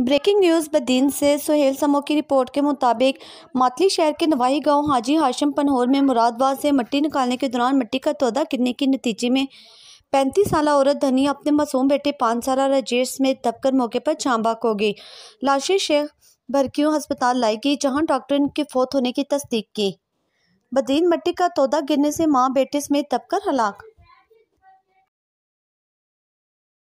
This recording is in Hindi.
ब्रेकिंग न्यूज़ बदीन से सुहेल समो की रिपोर्ट के मुताबिक मातली शहर के नवाही गांव हाजी हाशम पनहोर में मुरादबाद से मिट्टी निकालने के दौरान मिट्टी का तोदा गिरने के नतीजे में पैंतीस साल औरत धनी अपने मासूम बेटे पाँच साल राजेश में दबकर मौके पर चांबाक हो गई लाशें शेख भरक्यू अस्पताल लाई गई जहाँ डॉक्टर इनके फौत होने की तस्दीक की बदीन मिट्टी का तोदा गिरने से माँ बेटे समेत दबकर हलाक